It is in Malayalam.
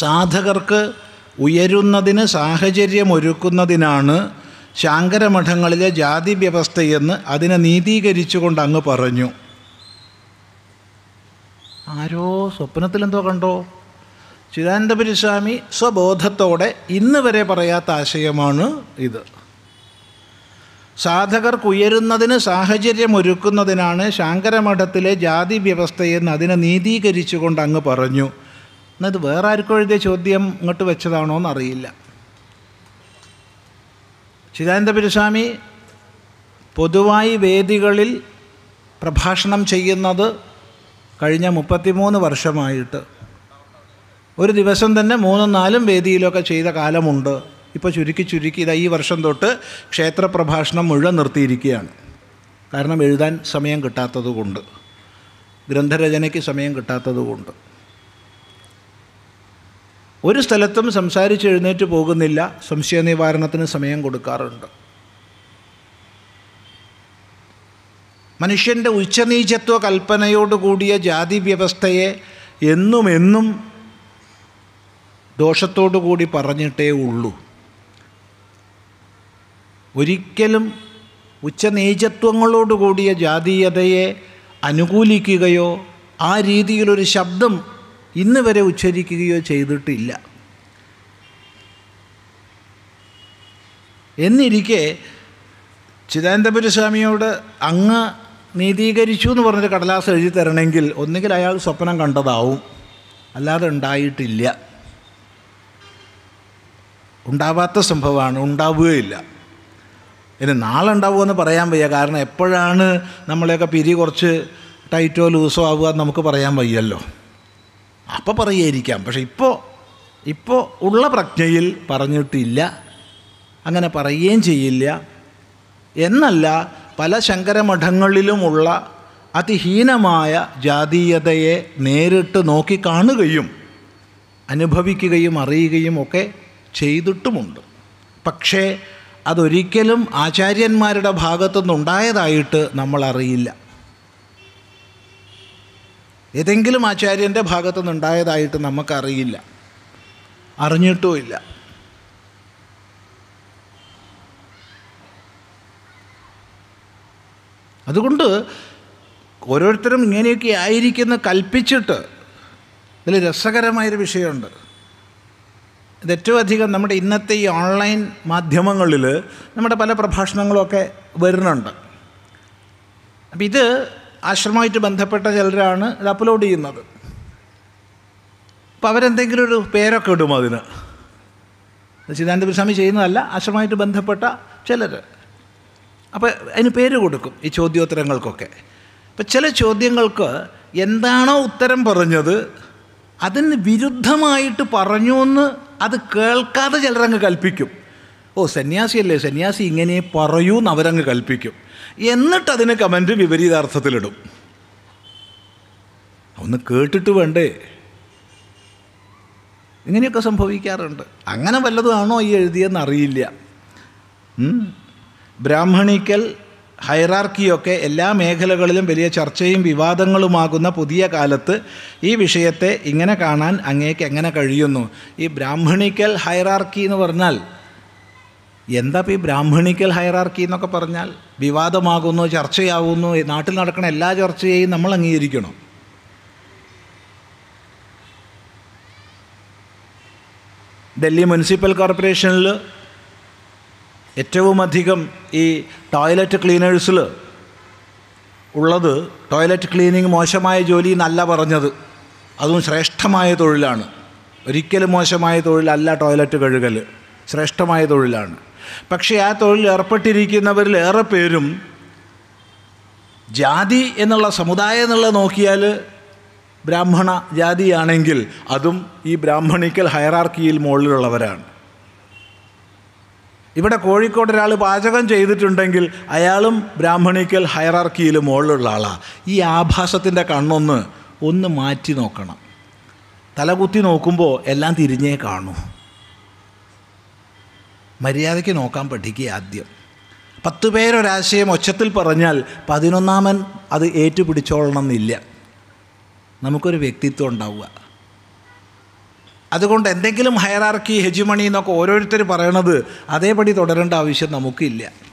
സാധകർക്ക് ഉയരുന്നതിന് സാഹചര്യമൊരുക്കുന്നതിനാണ് ശാങ്കരമഠങ്ങളിലെ ജാതി വ്യവസ്ഥയെന്ന് അതിനെ നീതീകരിച്ചുകൊണ്ട് അങ്ങ് പറഞ്ഞു ആരോ സ്വപ്നത്തിൽ എന്തോ കണ്ടോ ചിദാനന്ദപുരിസ്വാമി സ്വബോധത്തോടെ ഇന്ന് വരെ പറയാത്ത ആശയമാണ് ഇത് സാധകർക്ക് സാധകർക്കുയരുന്നതിന് സാഹചര്യമൊരുക്കുന്നതിനാണ് ശാങ്കരമഠത്തിലെ ജാതി വ്യവസ്ഥയെന്ന് അതിനെ നീതീകരിച്ചുകൊണ്ട് അങ്ങ് പറഞ്ഞു എന്നാൽ ഇത് വേറെ ആർക്കും എഴുതിയ ചോദ്യം ഇങ്ങോട്ട് വെച്ചതാണോ എന്നറിയില്ല ചിദാനന്ദ പുരസ്വാമി പൊതുവായി വേദികളിൽ പ്രഭാഷണം ചെയ്യുന്നത് കഴിഞ്ഞ മുപ്പത്തിമൂന്ന് വർഷമായിട്ട് ഒരു ദിവസം തന്നെ മൂന്നും നാലും വേദിയിലൊക്കെ ചെയ്ത കാലമുണ്ട് ഇപ്പോൾ ചുരുക്കി ചുരുക്കി ഇതാ ഈ വർഷം തൊട്ട് ക്ഷേത്രപ്രഭാഷണം മുഴുവൻ നിർത്തിയിരിക്കുകയാണ് കാരണം എഴുതാൻ സമയം കിട്ടാത്തത് കൊണ്ട് ഗ്രന്ഥരചനയ്ക്ക് സമയം കിട്ടാത്തത് കൊണ്ട് ഒരു സ്ഥലത്തും സംസാരിച്ച് എഴുന്നേറ്റ് പോകുന്നില്ല സംശയ നിവാരണത്തിന് സമയം കൊടുക്കാറുണ്ട് മനുഷ്യൻ്റെ ഉച്ചനീചത്വ കൽപ്പനയോടുകൂടിയ കൂടിയ ജാതി വ്യവസ്ഥയെ എന്നും എന്നും ദോഷത്തോടു കൂടി പറഞ്ഞിട്ടേ ഉള്ളൂ ഒരിക്കലും ഉച്ചനീചത്വങ്ങളോട് കൂടിയ ജാതീയതയെ അനുകൂലിക്കുകയോ ആ രീതിയിലൊരു ശബ്ദം ഇന്ന് വരെ ഉച്ചരിക്കുകയോ ചെയ്തിട്ടില്ല എന്നിരിക്കെ സ്വാമിയോട് അങ്ങ് നീതീകരിച്ചു എന്ന് പറഞ്ഞൊരു കടലാസ് എഴുതി തരണമെങ്കിൽ ഒന്നുകിൽ അയാൾ സ്വപ്നം കണ്ടതാവും അല്ലാതെ ഉണ്ടായിട്ടില്ല ഉണ്ടാവാത്ത സംഭവമാണ് ഉണ്ടാവുകയില്ല ഇനി നാളെ ഉണ്ടാവുമെന്ന് പറയാൻ വയ്യ കാരണം എപ്പോഴാണ് നമ്മളെയൊക്കെ പിരി കുറച്ച് ടൈറ്റോ ലൂസോ ആവുക നമുക്ക് പറയാൻ വയ്യല്ലോ അപ്പോൾ പറയായിരിക്കാം പക്ഷേ ഇപ്പോൾ ഇപ്പോൾ ഉള്ള പ്രജ്ഞയിൽ പറഞ്ഞിട്ടില്ല അങ്ങനെ പറയുകയും ചെയ്യില്ല എന്നല്ല പല ശങ്കരമഠങ്ങളിലുമുള്ള അതിഹീനമായ ജാതീയതയെ നേരിട്ട് നോക്കി കാണുകയും അനുഭവിക്കുകയും അറിയുകയും ഒക്കെ ചെയ്തിട്ടുമുണ്ട് പക്ഷേ അതൊരിക്കലും ആചാര്യന്മാരുടെ ഭാഗത്തുനിന്നുണ്ടായതായിട്ട് നമ്മൾ അറിയില്ല ഏതെങ്കിലും ആചാര്യൻ്റെ ഭാഗത്തു നിന്നുണ്ടായതായിട്ട് നമുക്കറിയില്ല ഇല്ല അതുകൊണ്ട് ഓരോരുത്തരും ഇങ്ങനെയൊക്കെ ആയിരിക്കുന്ന കൽപ്പിച്ചിട്ട് ഇതിൽ രസകരമായൊരു വിഷയമുണ്ട് ഇത് ഏറ്റവും അധികം നമ്മുടെ ഇന്നത്തെ ഈ ഓൺലൈൻ മാധ്യമങ്ങളിൽ നമ്മുടെ പല പ്രഭാഷണങ്ങളൊക്കെ വരുന്നുണ്ട് അപ്പം ഇത് ആശ്രമമായിട്ട് ബന്ധപ്പെട്ട ചിലരാണ് ഇത് അപ്ലോഡ് ചെയ്യുന്നത് അപ്പോൾ അവരെന്തെങ്കിലും ഒരു പേരൊക്കെ ഇടും അതിന് ചിദാനന്ദപുരസ്വാമി ചെയ്യുന്നതല്ല ആശ്രമമായിട്ട് ബന്ധപ്പെട്ട ചിലർ അപ്പോൾ അതിന് പേര് കൊടുക്കും ഈ ചോദ്യോത്തരങ്ങൾക്കൊക്കെ അപ്പം ചില ചോദ്യങ്ങൾക്ക് എന്താണോ ഉത്തരം പറഞ്ഞത് അതിന് വിരുദ്ധമായിട്ട് പറഞ്ഞു എന്ന് അത് കേൾക്കാതെ ചിലരങ്ങ് കൽപ്പിക്കും ഓ സന്യാസിയല്ലേ സന്യാസി ഇങ്ങനെ പറയൂ എന്ന് അവരങ്ങ് കൽപ്പിക്കും എന്നിട്ട് അതിന് കമൻറ്റ് വിപരീതാർത്ഥത്തിലിടും ഒന്ന് കേട്ടിട്ട് വേണ്ടേ ഇങ്ങനെയൊക്കെ സംഭവിക്കാറുണ്ട് അങ്ങനെ വല്ലതുമാണോ ഈ എഴുതിയെന്ന് അറിയില്ല ബ്രാഹ്മണിക്കൽ ഹൈറാർക്കിയൊക്കെ എല്ലാ മേഖലകളിലും വലിയ ചർച്ചയും വിവാദങ്ങളുമാകുന്ന പുതിയ കാലത്ത് ഈ വിഷയത്തെ ഇങ്ങനെ കാണാൻ അങ്ങേക്ക് എങ്ങനെ കഴിയുന്നു ഈ ബ്രാഹ്മണിക്കൽ ഹൈറാർക്കി എന്ന് പറഞ്ഞാൽ എന്താ ഇപ്പോൾ ഈ ബ്രാഹ്മണിക്കൽ ഹയറാർക്കി എന്നൊക്കെ പറഞ്ഞാൽ വിവാദമാകുന്നു ചർച്ചയാവുന്നു നാട്ടിൽ നടക്കുന്ന എല്ലാ ചർച്ചയെയും നമ്മൾ അംഗീകരിക്കണം ഡൽഹി മുനിസിപ്പൽ കോർപ്പറേഷനിൽ ഏറ്റവും അധികം ഈ ടോയ്ലറ്റ് ക്ലീനേഴ്സിൽ ഉള്ളത് ടോയ്ലറ്റ് ക്ലീനിങ് മോശമായ ജോലി എന്നല്ല പറഞ്ഞത് അതും ശ്രേഷ്ഠമായ തൊഴിലാണ് ഒരിക്കലും മോശമായ തൊഴിലല്ല ടോയ്ലറ്റ് കഴുകൽ ശ്രേഷ്ഠമായ തൊഴിലാണ് പക്ഷേ ആ തൊഴിലിൽ ഏർപ്പെട്ടിരിക്കുന്നവരിൽ ഏറെ പേരും ജാതി എന്നുള്ള സമുദായം എന്നുള്ള നോക്കിയാൽ ബ്രാഹ്മണ ജാതിയാണെങ്കിൽ അതും ഈ ബ്രാഹ്മണിക്കൽ ഹയറാർക്കിയിൽ മുകളിലുള്ളവരാണ് ഇവിടെ കോഴിക്കോട് ഒരാൾ പാചകം ചെയ്തിട്ടുണ്ടെങ്കിൽ അയാളും ബ്രാഹ്മണിക്കൽ ഹയറാർക്കിയിൽ മുകളിലുള്ള ആളാണ് ഈ ആഭാസത്തിൻ്റെ കണ്ണൊന്ന് ഒന്ന് മാറ്റി നോക്കണം തലകുത്തി നോക്കുമ്പോൾ എല്ലാം തിരിഞ്ഞേ കാണൂ മര്യാദയ്ക്ക് നോക്കാൻ പഠിക്കുക ആദ്യം പത്ത് പേരൊരാശയം ഒച്ചത്തിൽ പറഞ്ഞാൽ പതിനൊന്നാമൻ അത് ഏറ്റുപിടിച്ചോളണം എന്നില്ല നമുക്കൊരു വ്യക്തിത്വം ഉണ്ടാവുക അതുകൊണ്ട് എന്തെങ്കിലും ഹയറാർക്കി ഹെജുമണി എന്നൊക്കെ ഓരോരുത്തർ പറയണത് അതേപടി തുടരേണ്ട ആവശ്യം നമുക്കില്ല